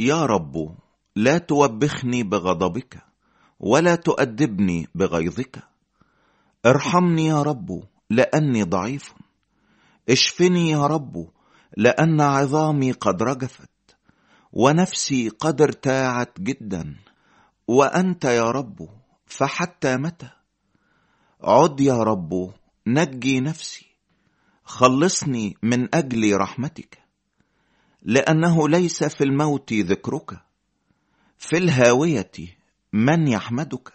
يا رب لا توبخني بغضبك ولا تؤدبني بغيظك ارحمني يا رب لاني ضعيف اشفني يا رب لان عظامي قد رجفت ونفسي قد ارتاعت جدا وانت يا رب فحتى متى عد يا رب نجي نفسي خلصني من اجل رحمتك لانه ليس في الموت ذكرك في الهاويه من يحمدك